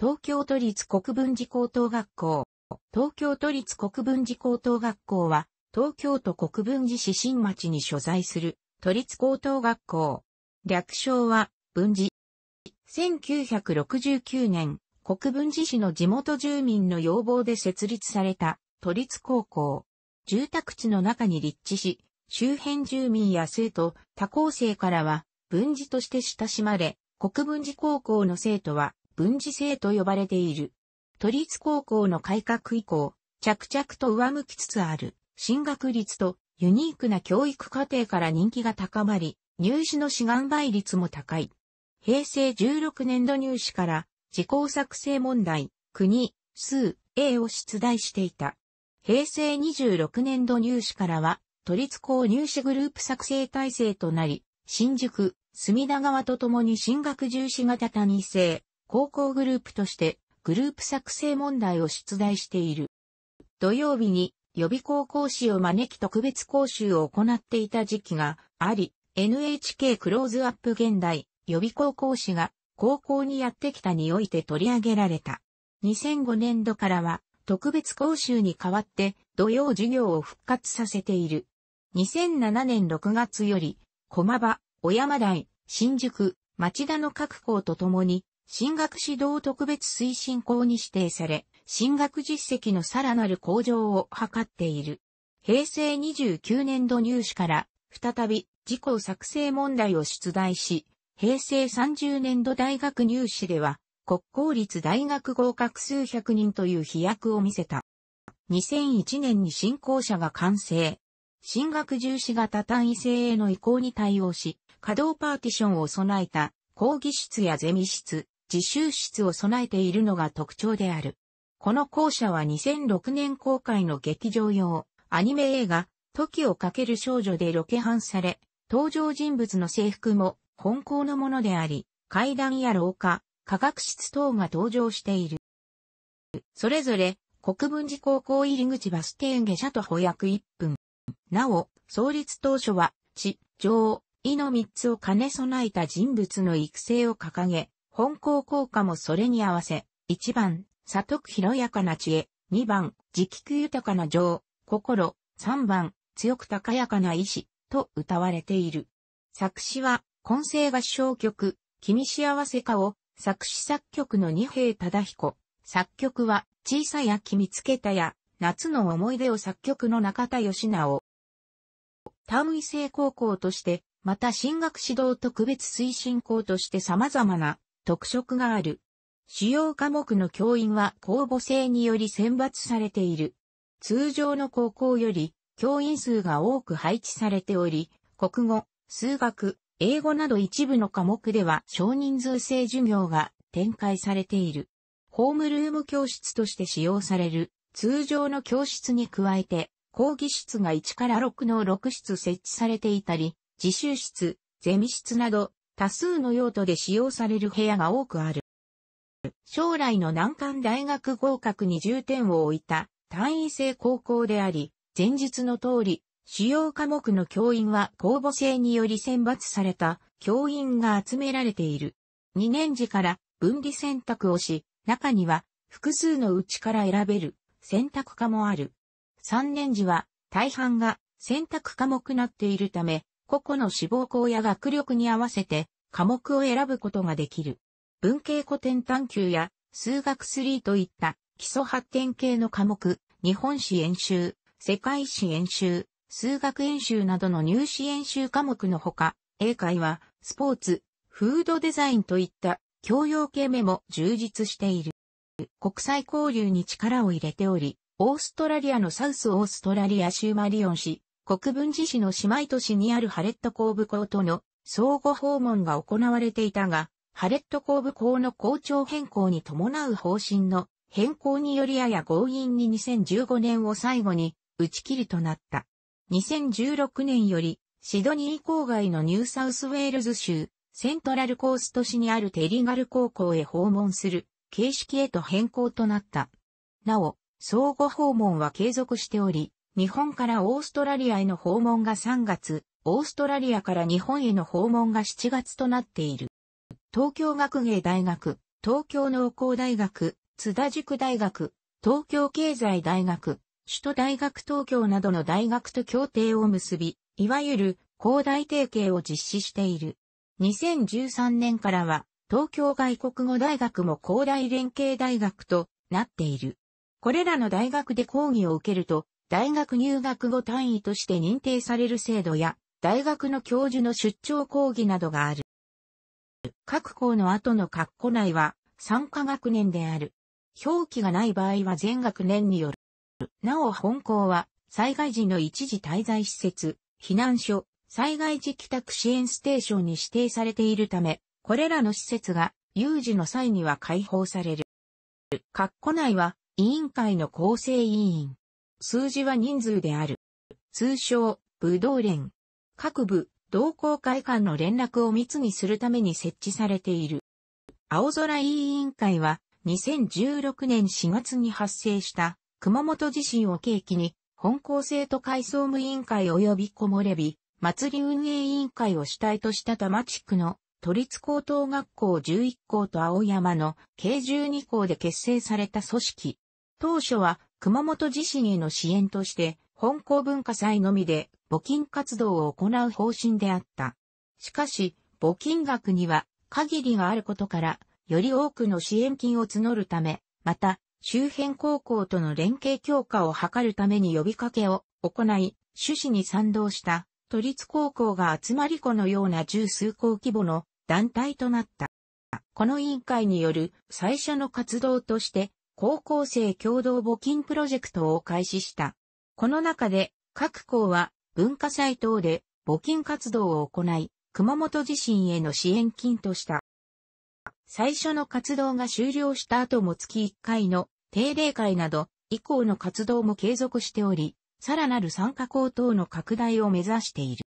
東京都立国分寺高等学校。東京都立国分寺高等学校は、東京都国分寺市新町に所在する都立高等学校。略称は、分寺。1969年、国分寺市の地元住民の要望で設立された都立高校。住宅地の中に立地し、周辺住民や生徒、他校生からは、分寺として親しまれ、国分寺高校の生徒は、文治制と呼ばれている。都立高校の改革以降、着々と上向きつつある、進学率とユニークな教育課程から人気が高まり、入試の志願倍率も高い。平成16年度入試から、自効作成問題、国、数、A を出題していた。平成26年度入試からは、都立高入試グループ作成体制となり、新宿、隅田川とともに進学重視型単位制、高校グループとしてグループ作成問題を出題している。土曜日に予備校講師を招き特別講習を行っていた時期があり、NHK クローズアップ現代予備校講師が高校にやってきたにおいて取り上げられた。2005年度からは特別講習に代わって土曜授業を復活させている。2007年6月より、駒場、小山台、新宿、町田の各校とともに進学指導特別推進校に指定され、進学実績のさらなる向上を図っている。平成29年度入試から、再び、自己作成問題を出題し、平成30年度大学入試では、国公立大学合格数百人という飛躍を見せた。2001年に新校舎が完成。進学重視型単位制への移行に対応し、稼働パーティションを備えた講義室やゼミ室、自習室を備えているのが特徴である。この校舎は2006年公開の劇場用アニメ映画、時をかける少女でロケハンされ、登場人物の制服も本校のものであり、階段や廊下、科学室等が登場している。それぞれ、国分寺高校入り口バス停下車と保約1分。なお、創立当初は、地、上、意の3つを兼ね備えた人物の育成を掲げ、本校効果もそれに合わせ、1番、佐徳広やかな知恵、2番、自菊豊かな情、心、3番、強く高やかな意志、と歌われている。作詞は、混声合唱曲、君幸せかを、作詞作曲の二平忠彦。作曲は、小さや君つけたや、夏の思い出を作曲の中田義直。単位制高校として、また進学指導特別推進校として様々な特色がある。主要科目の教員は公募制により選抜されている。通常の高校より教員数が多く配置されており、国語、数学、英語など一部の科目では少人数制授業が展開されている。ホームルーム教室として使用される通常の教室に加えて、講義室が1から6の6室設置されていたり、自習室、ゼミ室など多数の用途で使用される部屋が多くある。将来の難関大学合格に重点を置いた単位制高校であり、前述の通り、主要科目の教員は公募制により選抜された教員が集められている。2年時から分離選択をし、中には複数のうちから選べる選択科もある。3年時は大半が選択科目なっているため、個々の志望校や学力に合わせて科目を選ぶことができる。文系古典探求や数学3といった基礎発展系の科目、日本史演習、世界史演習、数学演習などの入試演習科目のほか、英会はスポーツ、フードデザインといった教養系目も充実している。国際交流に力を入れており、オーストラリアのサウスオーストラリア州マリオン市、国分寺市の姉妹都市にあるハレット工部校との相互訪問が行われていたが、ハレット工部校の校長変更に伴う方針の変更によりやや強引に2015年を最後に打ち切りとなった。2016年よりシドニー郊外のニューサウスウェールズ州セントラルコース都市にあるテリガル高校へ訪問する形式へと変更となった。なお、相互訪問は継続しており、日本からオーストラリアへの訪問が3月、オーストラリアから日本への訪問が7月となっている。東京学芸大学、東京農工大学、津田塾大学、東京経済大学、首都大学東京などの大学と協定を結び、いわゆる広大提携を実施している。2013年からは、東京外国語大学も広大連携大学となっている。これらの大学で講義を受けると、大学入学後単位として認定される制度や、大学の教授の出張講義などがある。各校の後の括弧内は、参加学年である。表記がない場合は全学年による。なお本校は、災害時の一時滞在施設、避難所、災害時帰宅支援ステーションに指定されているため、これらの施設が有事の際には開放される。括弧内は委員会の構成委員、数字は人数である。通称、武道連。各部、同好会間の連絡を密にするために設置されている。青空委員会は、2016年4月に発生した熊本地震を契機に、本校生徒会総務委員会及びこ漏れ日、祭り運営委員会を主体とした多摩地区の都立高等学校11校と青山の計12校で結成された組織。当初は熊本地震への支援として、本校文化祭のみで募金活動を行う方針であった。しかし、募金額には限りがあることから、より多くの支援金を募るため、また、周辺高校との連携強化を図るために呼びかけを行い、趣旨に賛同した都立高校が集まり子のような十数校規模の団体となった。この委員会による最初の活動として、高校生共同募金プロジェクトを開始した。この中で、各校は文化祭等で募金活動を行い、熊本地震への支援金とした。最初の活動が終了した後も月1回の定例会など以降の活動も継続しており、さらなる参加校等の拡大を目指している。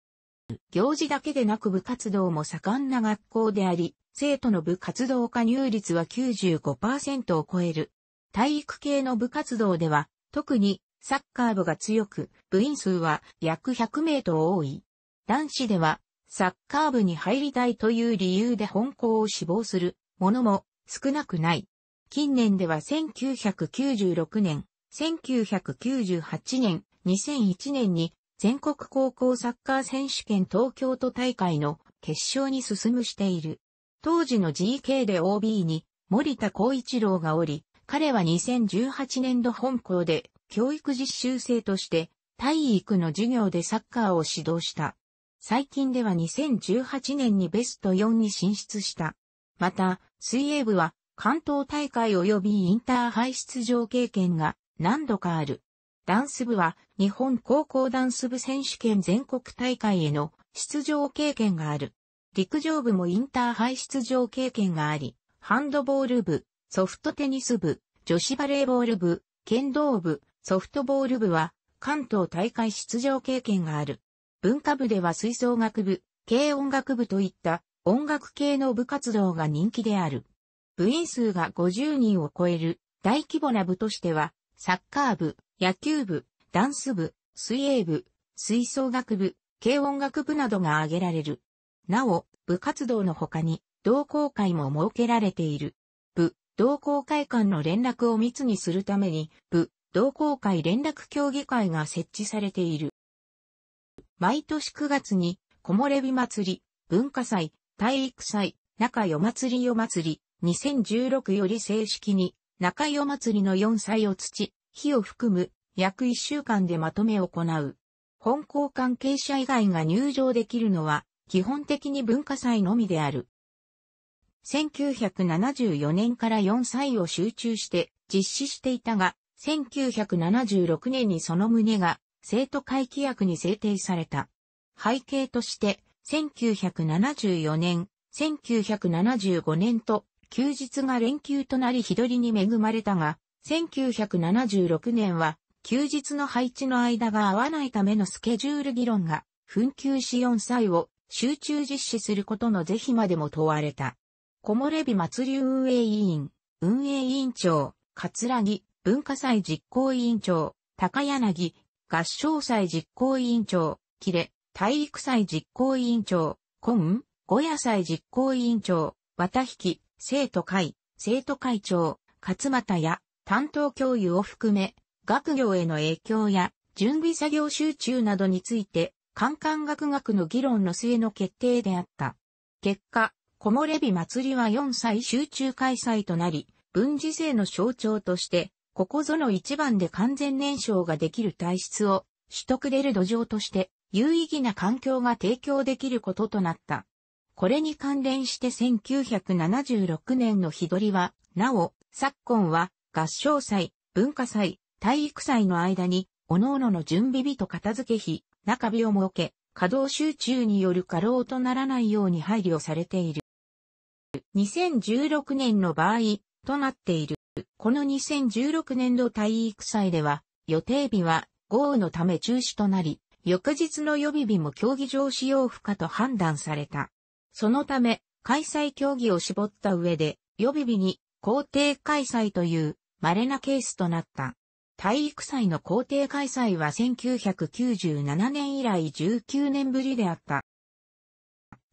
行事だけでなく部活動も盛んな学校であり、生徒の部活動加入率は95%を超える体育系の部活動では、特にサッカー部が強く、部員数は約100名と多い。男子では、サッカー部に入りたいという理由で本校を志望するものも少なくない。近年では1996年、1998年、2001年に全国高校サッカー選手権東京都大会の決勝に進むしている。当時の GK で OB に森田光一郎がおり、彼は2018年度本校で教育実習生として体育の授業でサッカーを指導した。最近では2018年にベスト4に進出した。また、水泳部は関東大会及びインターハイ出場経験が何度かある。ダンス部は日本高校ダンス部選手権全国大会への出場経験がある。陸上部もインターハイ出場経験があり、ハンドボール部、ソフトテニス部、女子バレーボール部、剣道部、ソフトボール部は、関東大会出場経験がある。文化部では吹奏楽部、軽音楽部といった音楽系の部活動が人気である。部員数が50人を超える大規模な部としては、サッカー部、野球部、ダンス部、水泳部、吹奏楽部、軽音楽部などが挙げられる。なお、部活動の他に同好会も設けられている。同好会間の連絡を密にするために、部、同好会連絡協議会が設置されている。毎年9月に、木漏れ日祭り、文化祭、体育祭、中夜祭り夜祭り、2016より正式に、中夜祭りの4祭を土、火を含む、約1週間でまとめ行う。本校関係者以外が入場できるのは、基本的に文化祭のみである。1974年から4歳を集中して実施していたが、1976年にその旨が生徒会規約に制定された。背景として、1974年、1975年と休日が連休となり日取りに恵まれたが、1976年は休日の配置の間が合わないためのスケジュール議論が紛糾し4歳を集中実施することの是非までも問われた。木漏れ日祭り運営委員、運営委員長、桂木、文化祭実行委員長、高柳、合唱祭実行委員長、キレ、体育祭実行委員長、コン、ゴヤ祭実行委員長、綿引、生徒会、生徒会長、勝又や担当教諭を含め、学業への影響や準備作業集中などについて、カン学学の議論の末の決定であった。結果、木漏れ日祭りは4歳集中開催となり、文治制の象徴として、ここぞの一番で完全燃焼ができる体質を取得出る土壌として有意義な環境が提供できることとなった。これに関連して1976年の日取りは、なお、昨今は合唱祭、文化祭、体育祭の間に、各々の準備日と片付け日、中日を設け、稼働集中による過労とならないように配慮されている。2016年の場合となっている。この2016年度体育祭では、予定日は豪雨のため中止となり、翌日の予備日も競技場使用不可と判断された。そのため、開催競技を絞った上で、予備日に校庭開催という稀なケースとなった。体育祭の校庭開催は1997年以来19年ぶりであった。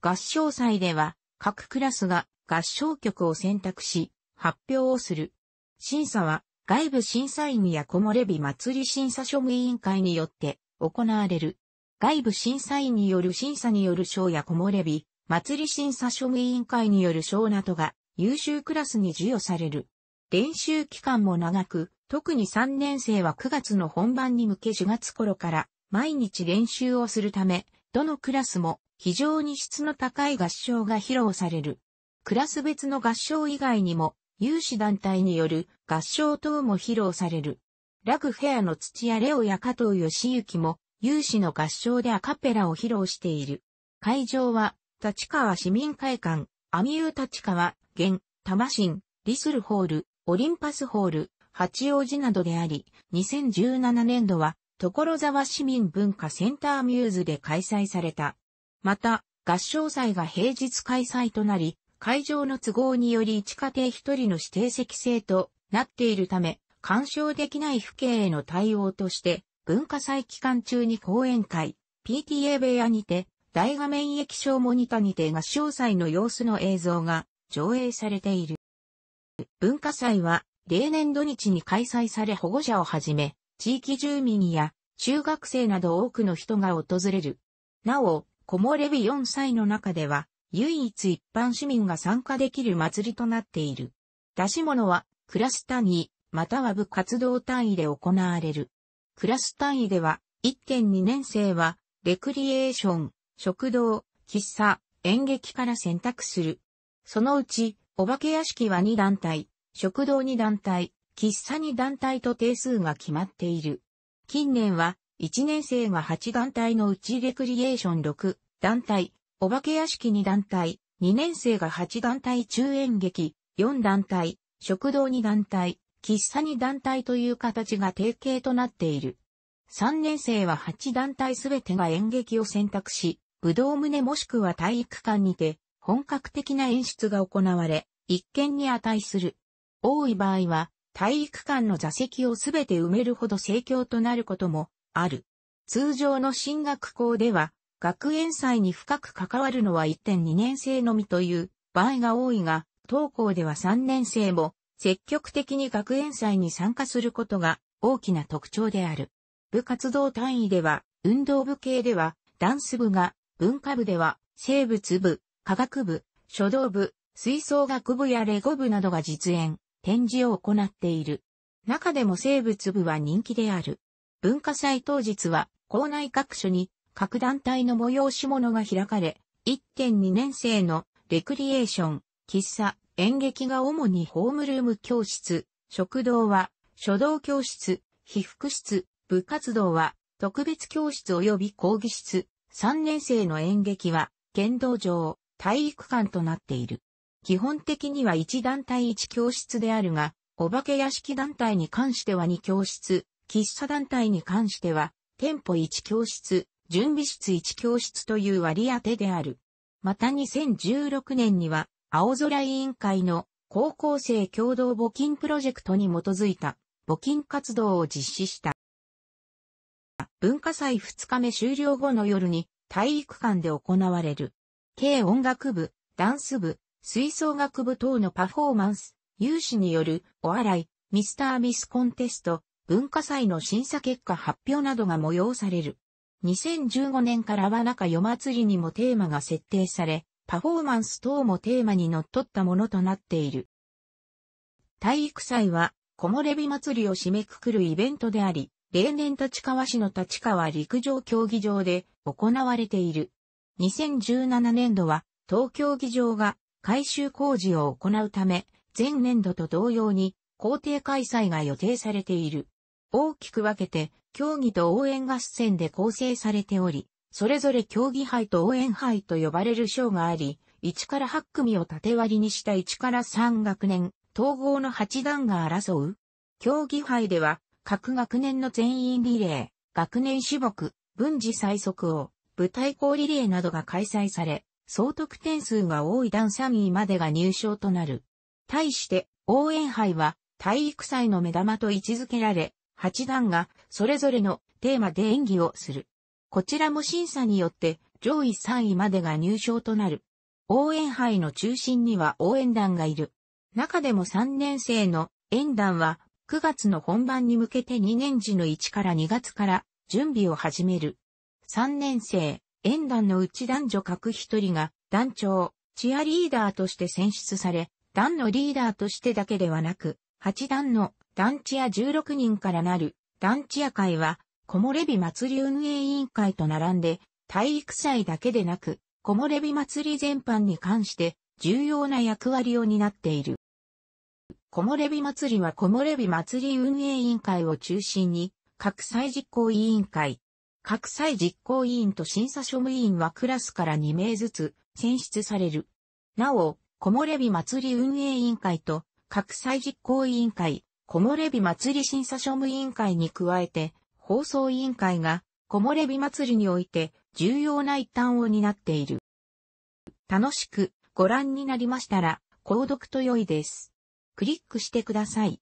合唱祭では、各クラスが合唱曲を選択し、発表をする。審査は、外部審査員や木漏れ日祭り審査書務委員会によって行われる。外部審査員による審査による賞や木漏れ日、祭り審査書務委員会による賞などが優秀クラスに授与される。練習期間も長く、特に3年生は9月の本番に向け4月頃から毎日練習をするため、どのクラスも非常に質の高い合唱が披露される。クラス別の合唱以外にも、有志団体による合唱等も披露される。ラグフェアの土屋レオや加藤義行も、有志の合唱でアカペラを披露している。会場は、立川市民会館、アミュー立川、現、多摩新、リスルホール、オリンパスホール、八王子などであり、2017年度は、所沢市民文化センターミューズで開催された。また、合唱祭が平日開催となり、会場の都合により1家庭一人の指定席制となっているため、干渉できない父兄への対応として、文化祭期間中に講演会、PTA 部屋にて、大画面液晶モニタにて合唱祭の様子の映像が上映されている。文化祭は、例年土日に開催され保護者をはじめ、地域住民や中学生など多くの人が訪れる。なお、木漏れ日4歳の中では、唯一一般市民が参加できる祭りとなっている。出し物は、クラス単位、または部活動単位で行われる。クラス単位では、1.2年生は、レクリエーション、食堂、喫茶、演劇から選択する。そのうち、お化け屋敷は2団体、食堂2団体、喫茶2団体と定数が決まっている。近年は、1年生が8団体のうちレクリエーション6団体、お化け屋敷2団体、2年生が8団体中演劇、4団体、食堂2団体、喫茶2団体という形が定型となっている。3年生は8団体すべてが演劇を選択し、武道棟もしくは体育館にて、本格的な演出が行われ、一見に値する。多い場合は、体育館の座席をすべて埋めるほど盛況となることもある。通常の進学校では、学園祭に深く関わるのは1.2年生のみという場合が多いが、当校では3年生も積極的に学園祭に参加することが大きな特徴である。部活動単位では、運動部系では、ダンス部が、文化部では、生物部、科学部、書道部、吹奏楽部やレゴ部などが実演、展示を行っている。中でも生物部は人気である。文化祭当日は、校内各所に各団体の催し物が開かれ、1.2年生のレクリエーション、喫茶、演劇が主にホームルーム教室、食堂は書道教室、被服室、部活動は特別教室及び講義室、3年生の演劇は剣道場、体育館となっている。基本的には1団体1教室であるが、お化け屋敷団体に関しては2教室、喫茶団体に関しては、店舗1教室、準備室1教室という割り当てである。また2016年には、青空委員会の高校生共同募金プロジェクトに基づいた募金活動を実施した。文化祭2日目終了後の夜に体育館で行われる。軽音楽部、ダンス部、吹奏楽部等のパフォーマンス、有志によるお笑い、ミスターミスコンテスト、文化祭の審査結果発表などが催される。2015年からは中夜祭りにもテーマが設定され、パフォーマンス等もテーマにのっとったものとなっている。体育祭は、木漏れ日祭りを締めくくるイベントであり、例年立川市の立川陸上競技場で行われている。2017年度は、東京議場が改修工事を行うため、前年度と同様に、校庭開催が予定されている。大きく分けて、競技と応援合戦で構成されており、それぞれ競技杯と応援杯と呼ばれる賞があり、1から8組を縦割りにした1から3学年、統合の8段が争う。競技杯では、各学年の全員リレー、学年種目、文治最速王、舞台校リレーなどが開催され、総得点数が多い段3位までが入賞となる。対して、応援杯は、体育祭の目玉と位置づけられ、8段がそれぞれのテーマで演技をする。こちらも審査によって上位3位までが入賞となる。応援杯の中心には応援団がいる。中でも3年生の演団は9月の本番に向けて2年時の1から2月から準備を始める。3年生、演団のうち男女各1人が団長、チアリーダーとして選出され、団のリーダーとしてだけではなく、8団の団地屋16人からなる団地屋会は、木漏れ日祭り運営委員会と並んで、体育祭だけでなく、木漏れ日祭り全般に関して重要な役割を担っている。木漏れ日祭りは木漏れ日祭り運営委員会を中心に、各祭実行委員会、各祭実行委員と審査書務委員はクラスから2名ずつ選出される。なお、木漏れ日祭り運営委員会と各祭実行委員会、木漏れ日祭り審査庶務委員会に加えて、放送委員会が、木漏れ日祭りにおいて、重要な一端を担っている。楽しくご覧になりましたら、購読と良いです。クリックしてください。